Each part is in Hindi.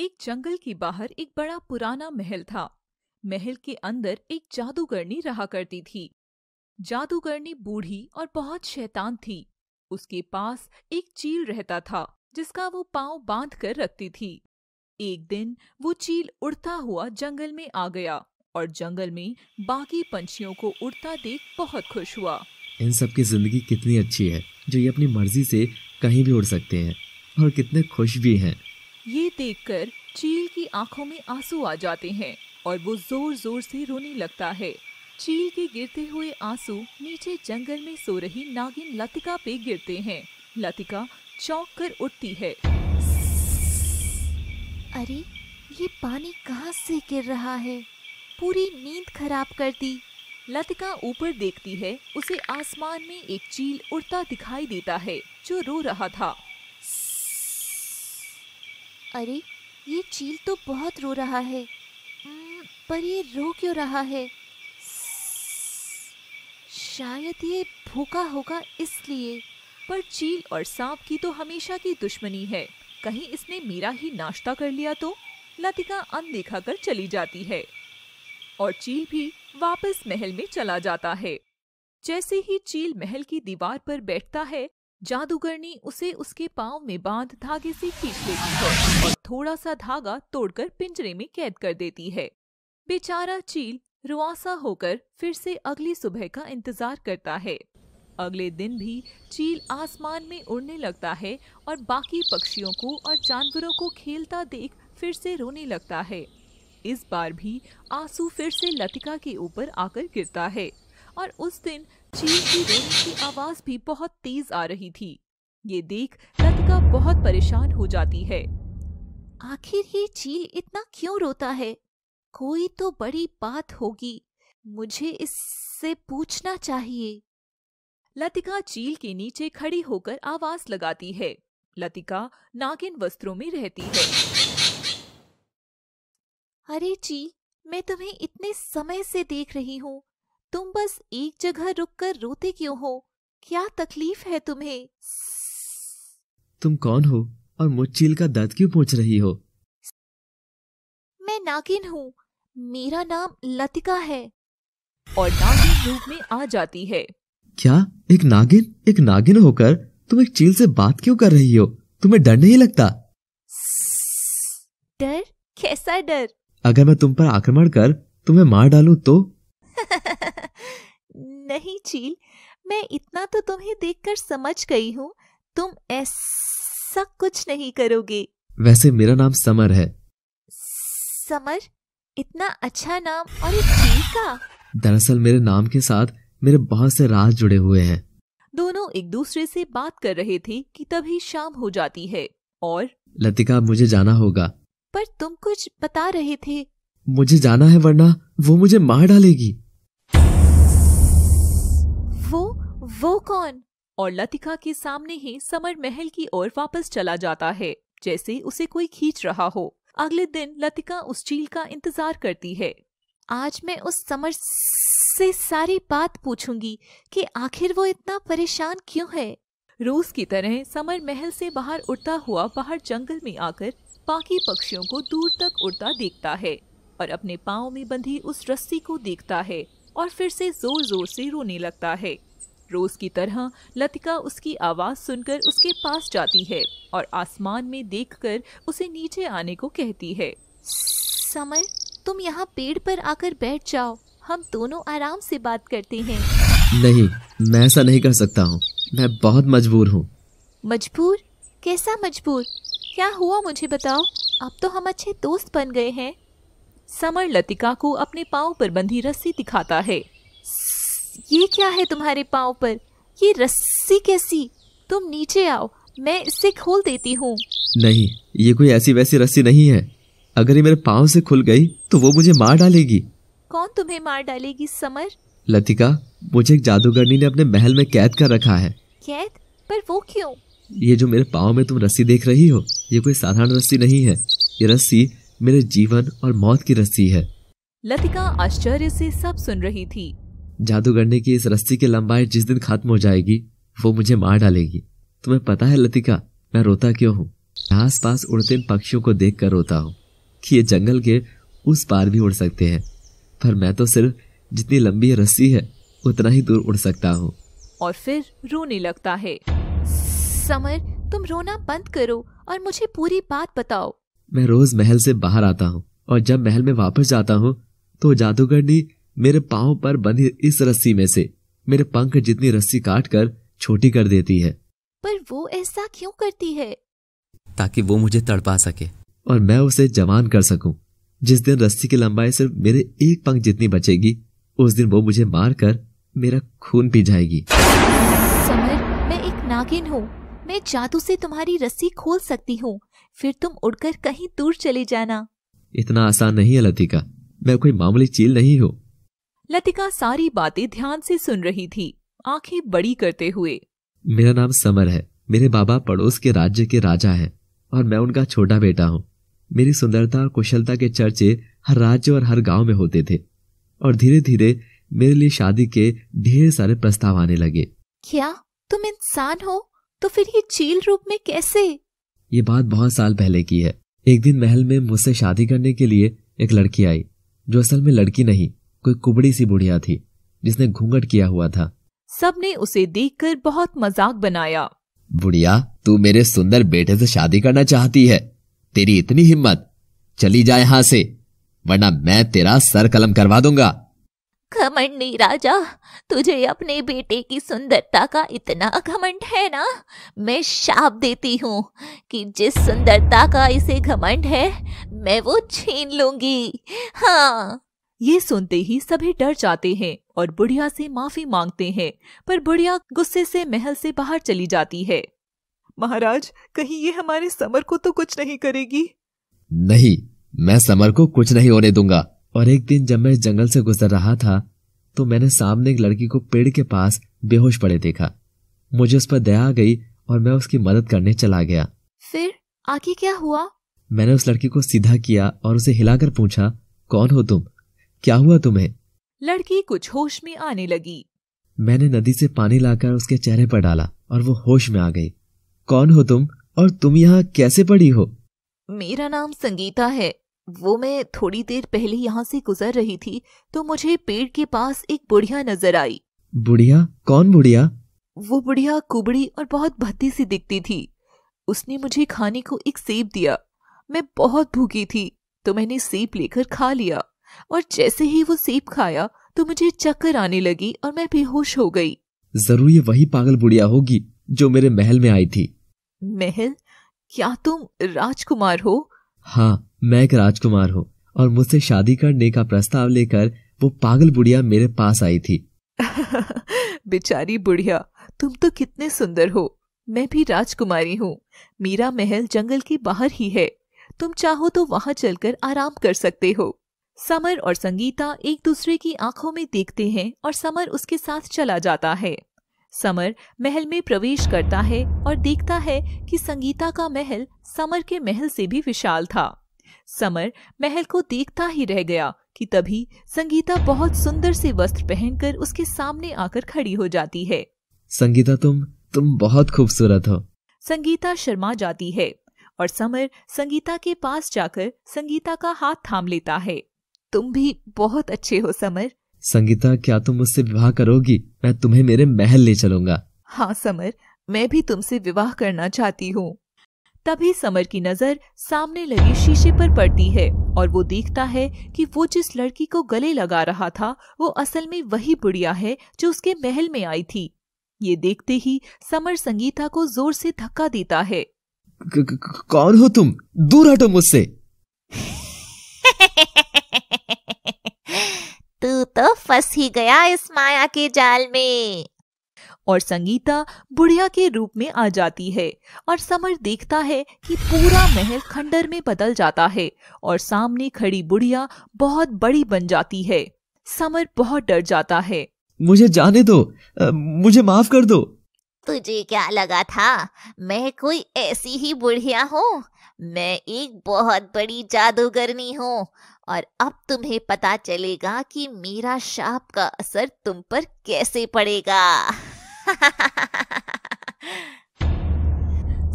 एक जंगल के बाहर एक बड़ा पुराना महल था महल के अंदर एक जादूगरनी रहा करती थी जादूगरनी बूढ़ी और बहुत शैतान थी उसके पास एक चील रहता था जिसका वो पांव बांध कर रखती थी एक दिन वो चील उड़ता हुआ जंगल में आ गया और जंगल में बाकी पंछियों को उड़ता देख बहुत खुश हुआ इन सब की जिंदगी कितनी अच्छी है जो ये अपनी मर्जी से कहीं भी उड़ सकते हैं और कितने खुश भी हैं ये देखकर चील की आंखों में आंसू आ जाते हैं और वो जोर जोर से रोने लगता है चील के गिरते हुए आंसू नीचे जंगल में सो रही नागिन लतिका पे गिरते हैं लतिका चौंक कर उठती है अरे ये पानी कहाँ से गिर रहा है पूरी नींद खराब कर दी लतिका ऊपर देखती है उसे आसमान में एक चील उड़ता दिखाई देता है जो रो रहा था अरे ये चील तो बहुत रो रहा है पर ये रो क्यों रहा है शायद ये भूखा होगा इसलिए पर चील और सांप की तो हमेशा की दुश्मनी है कहीं इसने मेरा ही नाश्ता कर लिया तो लतिका अनदेखा कर चली जाती है और चील भी वापस महल में चला जाता है जैसे ही चील महल की दीवार पर बैठता है जादूगरनी उसे उसके पाँव में बांध धागे से खींच लेती है और थोड़ा सा धागा तोड़कर पिंजरे में कैद कर देती है बेचारा चील रुआसा होकर फिर से अगली सुबह का इंतजार करता है अगले दिन भी चील आसमान में उड़ने लगता है और बाकी पक्षियों को और जानवरों को खेलता देख फिर से रोने लगता है इस बार भी आंसू फिर से लतिका के ऊपर आकर गिरता है और उस दिन चील की रेल की आवाज भी बहुत तेज आ रही थी ये देख लतिका बहुत परेशान हो जाती है आखिर ये चील इतना क्यों रोता है कोई तो बड़ी बात होगी मुझे इससे पूछना चाहिए लतिका चील के नीचे खड़ी होकर आवाज लगाती है लतिका नागिन वस्त्रों में रहती है अरे चील मैं तुम्हें इतने समय से देख रही हूँ तुम बस एक जगह रुककर रोते क्यों हो क्या तकलीफ है तुम्हें तुम कौन हो और मुझचील का दर्द क्यों पूछ रही हो मैं नागिन हूँ मेरा नाम लतिका है और नागिन रूप में आ जाती है क्या एक नागिन एक नागिन होकर तुम एक चील से बात क्यों कर रही हो तुम्हें डर नहीं लगता डर कैसा डर अगर मैं तुम पर आक्रमण कर तुम्हें मार डालूं तो नहीं चील मैं इतना तो तुम्हें देखकर समझ गई हूँ तुम ऐसा कुछ नहीं करोगे वैसे मेरा नाम समर है समर इतना अच्छा नाम और एक चील का दरअसल मेरे नाम के साथ मेरे बहुत से राज जुड़े हुए हैं दोनों एक दूसरे से बात कर रहे थे कि तभी शाम हो जाती है और लतिका मुझे जाना होगा पर तुम कुछ बता रहे थे मुझे जाना है वरना वो मुझे मार डालेगी वो कौन और लतिका के सामने ही समर महल की ओर वापस चला जाता है जैसे उसे कोई खींच रहा हो अगले दिन लतिका उस चील का इंतजार करती है आज मैं उस समर से सारी बात पूछूंगी कि आखिर वो इतना परेशान क्यों है रोज की तरह समर महल से बाहर उड़ता हुआ बाहर जंगल में आकर बाकी पक्षियों को दूर तक उड़ता देखता है और अपने पाँव में बंधी उस रस्सी को देखता है और फिर से जोर जोर से रोने लगता है रोज की तरह लतिका उसकी आवाज सुनकर उसके पास जाती है और आसमान में देखकर उसे नीचे आने को कहती है समर तुम यहाँ पेड़ पर आकर बैठ जाओ हम दोनों आराम से बात करते हैं नहीं मैं ऐसा नहीं कर सकता हूँ मैं बहुत मजबूर हूँ मजबूर कैसा मजबूर क्या हुआ मुझे बताओ अब तो हम अच्छे दोस्त बन गए हैं समर लतिका को अपने पाँव पर बंधी रस्सी दिखाता है ये क्या है तुम्हारे पाँव पर ये रस्सी कैसी तुम नीचे आओ मैं इसे खोल देती हूँ नहीं ये कोई ऐसी वैसी रस्सी नहीं है अगर ये मेरे पाँव से खुल गई तो वो मुझे मार डालेगी कौन तुम्हें मार डालेगी समर लतिका मुझे एक जादूगरनी ने अपने महल में कैद कर रखा है कैद पर वो क्यों ये जो मेरे पाँव में तुम रस्सी देख रही हो ये कोई साधारण रस्सी नहीं है ये रस्सी मेरे जीवन और मौत की रस्सी है लतिका आश्चर्य से सब सुन रही थी जादूगरने की इस रस्सी की लंबाई जिस दिन खत्म हो जाएगी वो मुझे मार डालेगी तुम्हें पता है लतिका मैं रोता क्यों हूँ आस पास उड़ते इन पक्षियों को देख कर रोता हूँ कि ये जंगल के उस पार भी उड़ सकते हैं पर मैं तो सिर्फ जितनी लंबी रस्सी है उतना ही दूर उड़ सकता हूँ और फिर रोने लगता है समर तुम रोना बंद करो और मुझे पूरी बात बताओ मैं रोज महल से बाहर आता हूँ और जब महल में वापस जाता हूँ तो जादूगरनी मेरे पाँव पर बंधी इस रस्सी में से मेरे पंख जितनी रस्सी काट कर छोटी कर देती है पर वो ऐसा क्यों करती है ताकि वो मुझे तड़पा सके और मैं उसे जवान कर सकूं। जिस दिन रस्सी की लंबाई सिर्फ मेरे एक पंख जितनी बचेगी उस दिन वो मुझे मार कर मेरा खून पी जाएगी समर मैं एक नागिन हूँ मैं जादू से तुम्हारी रस्सी खोल सकती हूँ फिर तुम उड़कर कहीं दूर चले जाना इतना आसान नहीं है लतिका मैं कोई मामूली चील नहीं हूँ लतिका सारी बातें ध्यान से सुन रही थी आंखें बड़ी करते हुए मेरा नाम समर है मेरे बाबा पड़ोस के राज्य के राजा हैं और मैं उनका छोटा बेटा हूँ मेरी सुंदरता और कुशलता के चर्चे हर राज्य और हर गांव में होते थे और धीरे धीरे मेरे लिए शादी के ढेर सारे प्रस्ताव आने लगे क्या तुम इंसान हो तो फिर ये चील रूप में कैसे ये बात बहुत साल पहले की है एक दिन महल में मुझसे शादी करने के लिए एक लड़की आई जो असल में लड़की नहीं कोई कुबड़ी सी बुढ़िया थी जिसने घूंघट किया हुआ था सबने उसे देखकर बहुत मजाक बनाया बुढ़िया तू मेरे सुंदर बेटे से शादी करना चाहती है तेरी इतनी हिम्मत चली जाए यहाँ से वरना मैं तेरा सर कलम करवा दूंगा घमंडी राजा तुझे अपने बेटे की सुंदरता का इतना घमंड है ना मैं शाप देती हूँ कि जिस सुंदरता का इसे घमंड है मैं वो छीन लूंगी हाँ ये सुनते ही सभी डर जाते हैं और बुढ़िया से माफी मांगते हैं पर बुढ़िया गुस्से से महल से बाहर चली जाती है महाराज कहीं ये हमारे समर को तो कुछ नहीं करेगी नहीं मैं समर को कुछ नहीं होने दूंगा और एक दिन जब मैं जंगल से गुजर रहा था तो मैंने सामने एक लड़की को पेड़ के पास बेहोश पड़े देखा मुझे उस पर दया आ गई और मैं उसकी मदद करने चला गया फिर आगे क्या हुआ मैंने उस लड़की को सीधा किया और उसे हिलाकर पूछा कौन हो तुम क्या हुआ तुम्हें लड़की कुछ होश में आने लगी मैंने नदी से पानी लाकर उसके चेहरे पर डाला और वो होश में आ गई कौन हो तुम और तुम यहाँ कैसे पड़ी हो मेरा नाम संगीता है वो मैं थोड़ी देर पहले यहाँ से गुजर रही थी तो मुझे पेड़ के पास एक बुढ़िया नजर आई बुढ़िया कौन बुढ़िया वो बुढ़िया कुबड़ी और बहुत भद्दी सी दिखती थी उसने मुझे खाने को एक सेब दिया मैं बहुत भूखी थी तो मैंने सेब लेकर खा लिया और जैसे ही वो सेब खाया तो मुझे चक्कर आने लगी और मैं बेहोश हो गई जरूर ये वही पागल बुढ़िया होगी जो मेरे महल में आई थी महल क्या तुम राजकुमार हो हाँ मैं एक राजकुमार हूँ और मुझसे शादी करने का प्रस्ताव लेकर वो पागल बुढ़िया मेरे पास आई थी बेचारी बुढ़िया तुम तो कितने सुंदर हो मैं भी राजकुमारी हूँ मेरा महल जंगल के बाहर ही है तुम चाहो तो वहाँ चलकर आराम कर सकते हो समर और संगीता एक दूसरे की आंखों में देखते हैं और समर उसके साथ चला जाता है समर महल में प्रवेश करता है और देखता है कि संगीता का महल समर के महल से भी विशाल था समर महल को देखता ही रह गया कि तभी संगीता बहुत सुंदर से वस्त्र पहनकर उसके सामने आकर खड़ी हो जाती है संगीता तुम तुम बहुत खूबसूरत हो संगीता शर्मा जाती है और समर संगीता के पास जाकर संगीता का हाथ थाम लेता है तुम भी बहुत अच्छे हो समर संगीता क्या तुम मुझसे विवाह करोगी मैं तुम्हें मेरे महल ले चलूंगा हाँ समर मैं भी तुमसे विवाह करना चाहती हूँ तभी समर की नजर सामने लगे शीशे पर पड़ती है और वो देखता है कि वो जिस लड़की को गले लगा रहा था वो असल में वही बुढ़िया है जो उसके महल में आई थी ये देखते ही समर संगीता को जोर से धक्का देता है कौन हो तुम दूर हटो मुझसे तू तो फंस ही गया इस माया के जाल में और संगीता बुढ़िया के रूप में आ जाती है और समर देखता है कि पूरा महल खंडर में बदल जाता है और सामने खड़ी बुढ़िया बहुत बड़ी बन जाती है समर बहुत डर जाता है मुझे जाने दो मुझे माफ कर दो तुझे क्या लगा था मैं कोई ऐसी ही बुढ़िया हूँ मैं एक बहुत बड़ी जादूगरनी हूँ और अब तुम्हें पता चलेगा कि मेरा शाप का असर तुम पर कैसे पड़ेगा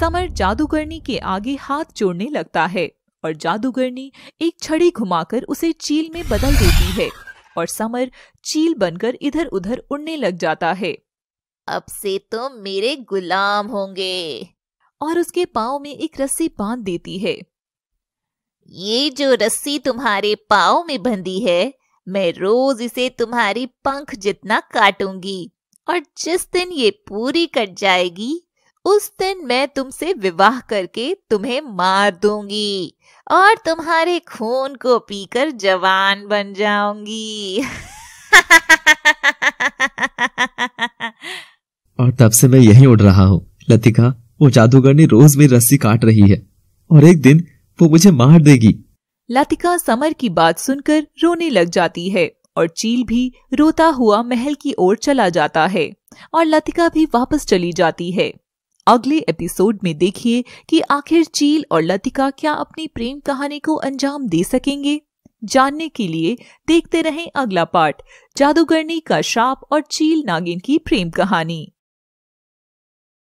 समर जादूगरनी के आगे हाथ जोड़ने लगता है और जादूगरनी एक छड़ी घुमाकर उसे चील में बदल देती है और समर चील बनकर इधर उधर उड़ने लग जाता है अब से तुम तो मेरे गुलाम होंगे और उसके पाँव में एक रस्सी बांध देती है ये जो रस्सी तुम्हारे पाओ में बंधी है मैं रोज इसे तुम्हारी पंख जितना काटूंगी और जिस दिन ये पूरी कट जाएगी उस दिन मैं तुमसे विवाह करके तुम्हें मार दूंगी और तुम्हारे खून को पीकर जवान बन जाऊंगी और तब से मैं यही उड़ रहा हूँ लतिका वो जादूगर ने रोज मेरी रस्सी काट रही है और एक दिन वो मुझे मार देगी लतिका समर की बात सुनकर रोने लग जाती है और चील भी रोता हुआ महल की ओर चला जाता है और लतिका भी वापस चली जाती है अगले एपिसोड में देखिए कि आखिर चील और लतिका क्या अपनी प्रेम कहानी को अंजाम दे सकेंगे जानने के लिए देखते रहें अगला पार्ट जादूगरनी का श्राप और चील नागिन की प्रेम कहानी